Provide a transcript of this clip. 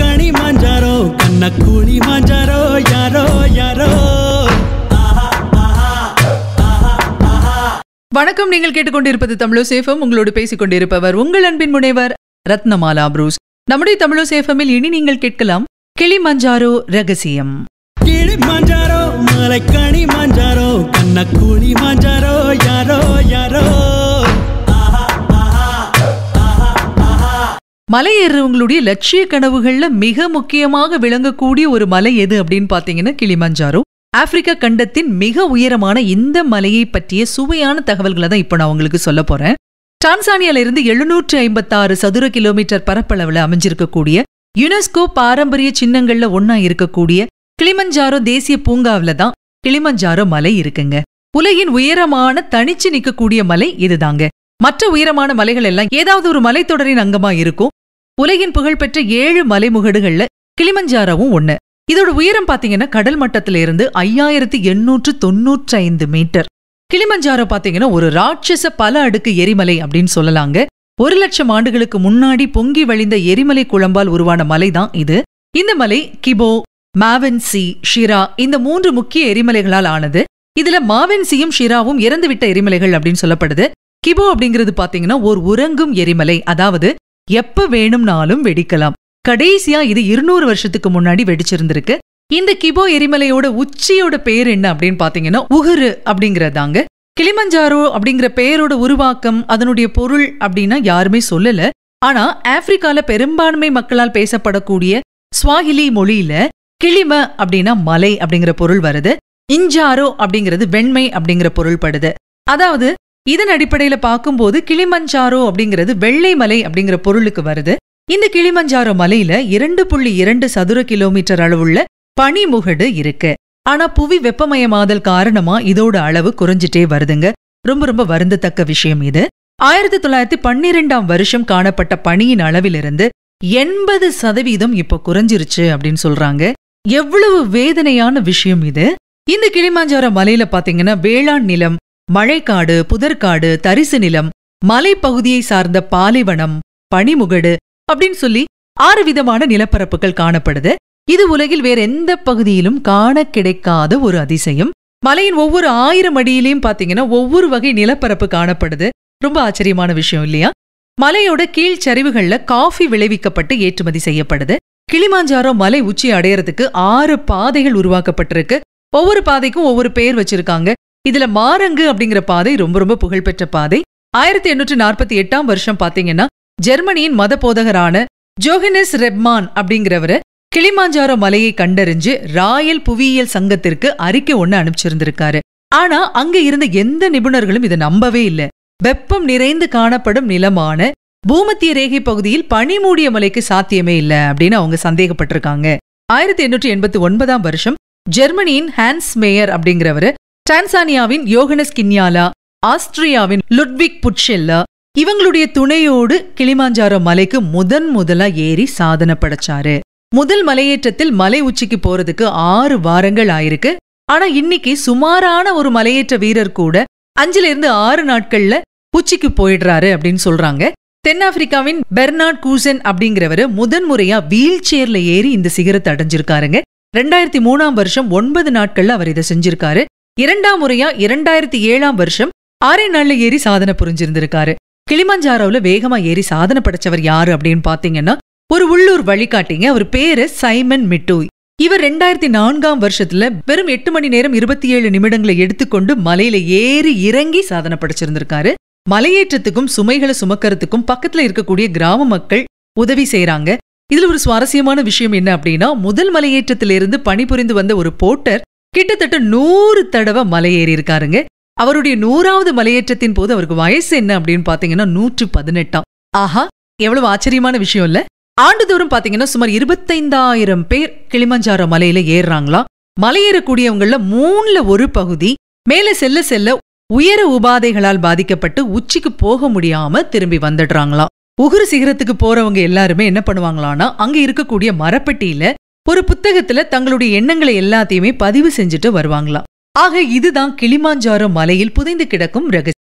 கணி மாஞ்சாரோ கண்ண கூலி மாஞ்சாரோ யாரோ யாரோ வணக்கம் நீங்கள் கேட்டுக்கொண்டிருப்பது தமிழசேஃபம் உங்களோடு பேசிக் கொண்டிருப்பவர் உங்கள் அன்பின் முனைவர் ரத்னமாலா புரூஸ் நம்முடைய தமிழசேஃபமில் இனி நீங்கள் கேட்கலாம் கிளி மஞ்சாரோ ரகசியம் கிளி மஞ்சாரோ மலைக்கணி மஞ்சாரோ கண்ண கூலி மஞ்சாரோ யாரோ யாரோ மலையேறவங்களுடைய லட்சிய கனவுகள்ல மிக முக்கியமாக விளங்கக்கூடிய ஒரு மலை எது அப்படின்னு பாத்தீங்கன்னா கிளிமஞ்சாரோ ஆப்பிரிக்க கண்டத்தின் மிக உயரமான இந்த மலையை பற்றிய சுவையான தகவல்களை தான் இப்போ நான் உங்களுக்கு சொல்ல போறேன் டான்சானியால இருந்து எழுநூற்று ஐம்பத்தாறு சதுர கிலோமீட்டர் பரப்பளவில் அமைஞ்சிருக்கக்கூடிய யுனெஸ்கோ பாரம்பரிய சின்னங்கள்ல ஒன்னா இருக்கக்கூடிய கிளிமஞ்சாரோ தேசிய பூங்காவில தான் கிளிமஞ்சாரோ மலை இருக்குங்க உலகின் உயரமான தனிச்சு நிற்கக்கூடிய மலை இதுதாங்க மற்ற உயரமான மலைகள் எல்லாம் ஏதாவது ஒரு மலைத்தொடரின் அங்கமா இருக்கும் உலகின் புகழ்பெற்ற ஏழு மலைமுகடுகள்ல கிளிமஞ்சாராவும் ஒண்ணு இதோட உயரம் பாத்தீங்கன்னா கடல் மட்டத்தில இருந்து ஐயாயிரத்தி எண்ணூற்று தொன்னூற்றி ஐந்து மீட்டர் கிளிமஞ்சாரோ பாத்தீங்கன்னா ஒரு ராட்சச பல அடுக்கு எரிமலை அப்படின்னு சொல்லலாங்க ஒரு லட்சம் ஆண்டுகளுக்கு முன்னாடி பொங்கி வழிந்த எரிமலை குழம்பால் உருவான மலைதான் இது இந்த மலை கிபோ மாவென்சி ஷிரா இந்த மூன்று முக்கிய எரிமலைகளால் ஆனது இதுல மாவென்சியும் ஷிராவும் இறந்துவிட்ட எரிமலைகள் அப்படின்னு சொல்லப்படுது கிபோ அப்படிங்கிறது பாத்தீங்கன்னா ஒரு உறங்கும் எரிமலை அதாவது எப்ப வேணும்னாலும் வெடிக்கலாம் கடைசியா இது இருநூறு வருஷத்துக்கு முன்னாடி வெடிச்சிருந்திருக்கு இந்த கிபோ எரிமலையோட உச்சியோட பேர் என்ன அப்படின்னு பாத்தீங்கன்னா உகுரு அப்படிங்கறதாங்க கிளிமஞ்சாரோ அப்படிங்கிற பெயரோட உருவாக்கம் அதனுடைய பொருள் அப்படின்னா யாருமே சொல்லல ஆனா ஆப்பிரிக்கால பெரும்பான்மை மக்களால் பேசப்படக்கூடிய ஸ்வாஹிலி மொழியில கிளிம அப்படின்னா மலை அப்படிங்கிற பொருள் வருது இஞ்சாரோ அப்படிங்கிறது வெண்மை அப்படிங்கிற பொருள் படுது அதாவது இதன் அடிப்படையில் பார்க்கும்போது கிளிமஞ்சாரோ அப்படிங்கிறது வெள்ளை மலை அப்படிங்கிற பொருளுக்கு வருது இந்த கிளிமஞ்சாரோ மலையில இரண்டு புள்ளி இரண்டு சதுர கிலோமீட்டர் அளவுள்ள பனிமுகடு இருக்கு ஆனா புவி வெப்பமயமாதல் காரணமா இதோட அளவு குறைஞ்சிட்டே வருதுங்க ரொம்ப ரொம்ப வருந்தத்தக்க விஷயம் இது ஆயிரத்தி தொள்ளாயிரத்தி பன்னிரெண்டாம் வருஷம் காணப்பட்ட பணியின் அளவிலிருந்து எண்பது சதவீதம் இப்போ குறைஞ்சிருச்சு அப்படின்னு சொல்றாங்க எவ்வளவு வேதனையான விஷயம் இது இந்த கிளிமாஞ்சார மலையில பாத்தீங்கன்னா வேளாண் நிலம் மழைக்காடு புதற்காடு தரிசு நிலம் மலைப்பகுதியை சார்ந்த பாலைவனம் பனிமுகடு அப்படின்னு சொல்லி ஆறு விதமான நிலப்பரப்புகள் காணப்படுது இது உலகில் வேற எந்த பகுதியிலும் காண கிடைக்காத ஒரு அதிசயம் மலையின் ஒவ்வொரு ஆயிரம் அடியிலையும் பாத்தீங்கன்னா ஒவ்வொரு வகை நிலப்பரப்பு காணப்படுது ரொம்ப ஆச்சரியமான விஷயம் இல்லையா மலையோட கீழ் சரிவுகள்ல காஃபி விளைவிக்கப்பட்டு ஏற்றுமதி செய்யப்படுது கிளிமாஞ்சாரோ மலை உச்சி அடையறதுக்கு ஆறு பாதைகள் உருவாக்கப்பட்டிருக்கு ஒவ்வொரு பாதைக்கும் ஒவ்வொரு பெயர் வச்சிருக்காங்க இதுல மாரங்கு அப்படிங்கிற பாதை ரொம்ப ரொம்ப புகழ்பெற்ற பாதை ஆயிரத்தி எண்ணூற்றி நாற்பத்தி எட்டாம் வருஷம் பாத்தீங்கன்னா ஜெர்மனியின் மத போதகரான ஜோஹினஸ் ரெப்மான் அப்படிங்கிறவரு கிளிமாஞ்சாரோ மலையை கண்டறிஞ்சு ராயல் புவியியல் சங்கத்திற்கு அறிக்கை ஒன்று அனுப்பிச்சிருந்திருக்காரு ஆனா அங்க இருந்த எந்த நிபுணர்களும் இதை நம்பவே இல்லை வெப்பம் நிறைந்து காணப்படும் நிலமான பூமத்திய ரேகை பகுதியில் பனிமூடிய மலைக்கு சாத்தியமே இல்லை அப்படின்னு அவங்க சந்தேகப்பட்டிருக்காங்க ஆயிரத்தி எண்ணூற்றி எண்பத்தி ஒன்பதாம் வருஷம் ஜெர்மனியின் ஹான்ஸ் மேயர் அப்படிங்கிறவரு டான்சானியாவின் யோகனஸ் கின்யாலா ஆஸ்திரியாவின் லுட்விக் புட்ஷெல்லா இவங்களுடைய துணையோடு கிளிமாஞ்சாரோ மலைக்கு முதன் முதலா ஏறி சாதனை படைச்சாரு முதல் மலையேற்றத்தில் மலை உச்சிக்கு போறதுக்கு ஆறு வாரங்கள் ஆயிருக்கு ஆனா இன்னைக்கு சுமாரான ஒரு மலையேற்ற வீரர் கூட அஞ்சுல இருந்து ஆறு நாட்கள்ல உச்சிக்கு போயிடுறாரு அப்படின்னு சொல்றாங்க தென்னாப்பிரிக்காவின் பெர்னாட் கூசன் அப்படிங்கிறவரு முதன் முறையா வீல் சேர்ல ஏறி இந்த சிகரத்தை அடைஞ்சிருக்காருங்க ரெண்டாயிரத்தி மூணாம் வருஷம் ஒன்பது நாட்கள்ல அவர் இதை செஞ்சிருக்காரு இரண்டாம் முறையா இரண்டாயிரத்தி ஏழாம் வருஷம் ஆறே நாள்ல ஏறி சாதனை புரிஞ்சிருந்திருக்காரு கிளிமஞ்சாரோவில் வேகமா ஏறி சாதனை படைச்சவர் யாரு அப்படின்னு பாத்தீங்கன்னா ஒரு உள்ளூர் வழிகாட்டிங்க அவர் பேரு சைமன் மிட்டூய் இவர் ரெண்டாயிரத்தி நான்காம் வருஷத்துல வெறும் எட்டு மணி நேரம் இருபத்தி ஏழு நிமிடங்களை எடுத்துக்கொண்டு மலையில ஏறி இறங்கி சாதனை படைச்சிருந்திருக்காரு மலையேற்றத்துக்கும் சுமைகளை சுமக்கிறதுக்கும் பக்கத்துல இருக்கக்கூடிய கிராம மக்கள் உதவி செய்யறாங்க இதுல ஒரு சுவாரஸ்யமான விஷயம் என்ன அப்படின்னா முதல் மலையேற்றத்திலிருந்து பணிபுரிந்து வந்த ஒரு போட்டர் கிட்டத்தட்ட நூறு தடவை மலையேறி இருக்காருங்க அவருடைய நூறாவது மலையேற்றத்தின் போது அவருக்கு வயசு என்ன அப்படின்னு பாத்தீங்கன்னா நூற்று பதினெட்டாம் ஆஹா எவ்வளவு ஆச்சரியமான விஷயம் இல்ல ஆண்டுதோறும் பாத்தீங்கன்னா சுமார் இருபத்தைந்தாயிரம் பேர் கிளிமஞ்சாரோ மலையில ஏறுறாங்களா மலையேறக்கூடியவங்கள மூணுல ஒரு பகுதி மேல செல்ல செல்ல உயர உபாதைகளால் பாதிக்கப்பட்டு உச்சிக்கு போக முடியாம திரும்பி வந்துடுறாங்களாம் உகுரு சிகரத்துக்கு போறவங்க எல்லாருமே என்ன பண்ணுவாங்களான்னா அங்க இருக்கக்கூடிய மரப்பெட்டியில ஒரு புத்தகத்துல தங்களுடைய எண்ணங்களை எல்லாத்தையுமே பதிவு செஞ்சுட்டு வருவாங்களாம் ஆக இதுதான் கிளிமாஞ்சாரோ மலையில் புதைந்து கிடக்கும் ரகசியம்